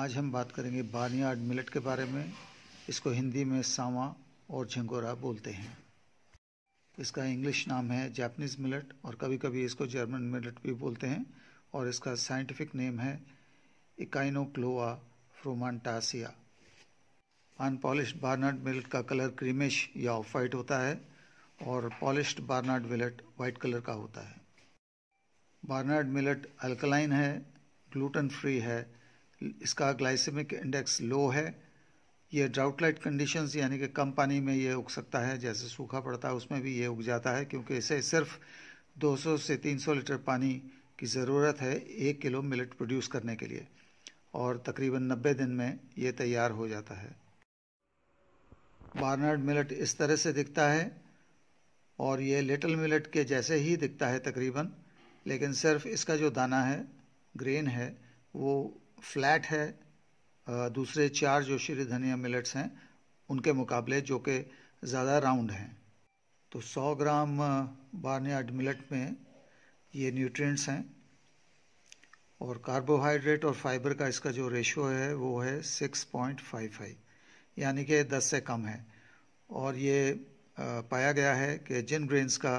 आज हम बात करेंगे बार्नयार्ड मिलेट के बारे में इसको हिंदी में सावा और झंगोरा बोलते हैं इसका इंग्लिश नाम है जापनीज़ मिलेट और कभी कभी इसको जर्मन मिलेट भी बोलते हैं और इसका साइंटिफिक नेम है Echinochloa frumentacea unpolished barnyard millet का कलर क्रीमिश या ऑफ वाइट होता है और polished barnyard millet white colour का होता है बार्नार्ड मिलेट अल्कलाइन है ग्लूटन फ्री है इसका ग्लाइसेमिक इंडेक्स लो है ये लाइट कंडीशंस यानी कि कम पानी में ये उग सकता है जैसे सूखा पड़ता है उसमें भी ये उग जाता है क्योंकि इसे सिर्फ 200 से 300 लीटर पानी की ज़रूरत है एक किलो मिलट प्रोड्यूस करने के लिए और तकरीबन 90 दिन में ये तैयार हो जाता है बार्नर्ड मिलट इस तरह से दिखता है और ये लिटल मिलट के जैसे ही दिखता है तकरीबन लेकिन सिर्फ इसका जो दाना है ग्रेन है वो फ्लैट है दूसरे चार जो श्री धनिया मिलेट्स हैं उनके मुकाबले जो कि ज़्यादा राउंड हैं तो 100 ग्राम बार्नयार्ड मिलेट में ये न्यूट्रिएंट्स हैं और कार्बोहाइड्रेट और फाइबर का इसका जो रेशो है वो है 6.55 यानी कि 10 से कम है और ये पाया गया है कि जिन ग्रेन्स का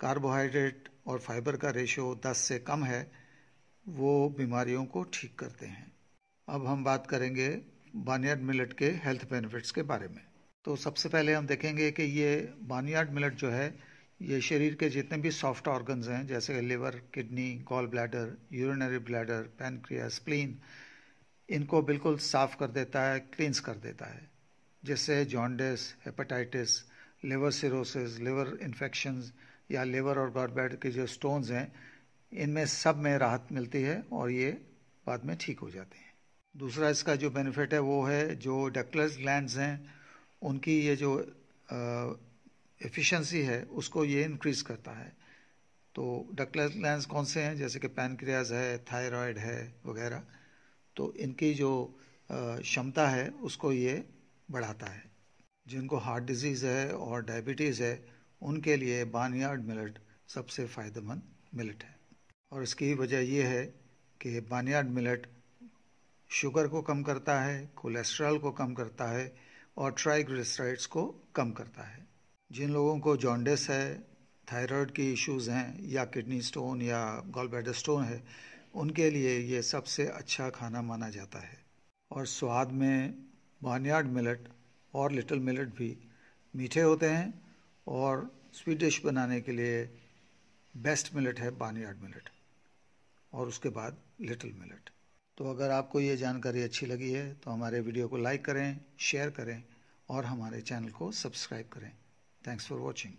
कार्बोहाइड्रेट और फाइबर का रेशो 10 से कम है वो बीमारियों को ठीक करते हैं अब हम बात करेंगे बानियाड मिलट के हेल्थ बेनिफिट्स के बारे में तो सबसे पहले हम देखेंगे कि ये बानियाड मिलट जो है ये शरीर के जितने भी सॉफ्ट ऑर्गन्स हैं जैसे liver kidney gall bladder urinary bladder pancreas spleen इनको बिल्कुल साफ कर देता है क्लींस कर देता है जिससे jaundice hepatitis liver cirrhosis liver infection या लिवर और गॉड के जो स्टोन्स हैं इनमें सब में राहत मिलती है और ये बाद में ठीक हो जाते हैं दूसरा इसका जो बेनिफिट है वो है जो डक्टलस ग्लैंड्स हैं उनकी ये जो एफिशिएंसी है उसको ये इंक्रीज करता है तो डक्टलस ग्लैंड्स कौन से हैं जैसे कि पैनक्रियाज है थायराइड है वगैरह तो इनकी जो क्षमता है उसको ये बढ़ाता है जिनको हार्ट डिजीज़ है और डायबिटीज़ है उनके लिए बानियार्ड मिलट सबसे फ़ायदेमंद मिलट है और इसकी वजह यह है कि बानियाड मिलट शुगर को कम करता है कोलेस्ट्रॉल को कम करता है और ट्राइग्लिसराइड्स को कम करता है जिन लोगों को जॉन्डिस है थायराइड के इश्यूज़ हैं या किडनी स्टोन या गॉलबैडर स्टोन है उनके लिए ये सबसे अच्छा खाना माना जाता है और स्वाद में बानियाड मिलट और लिटिल मिलट भी मीठे होते हैं और स्वीट डिश बनाने के लिए बेस्ट मिलट है बानियाड मिलट और उसके बाद लिटिल मिलेट तो अगर आपको ये जानकारी अच्छी लगी है तो हमारे वीडियो को लाइक करें शेयर करें और हमारे चैनल को सब्सक्राइब करें थैंक्स फॉर वॉचिंग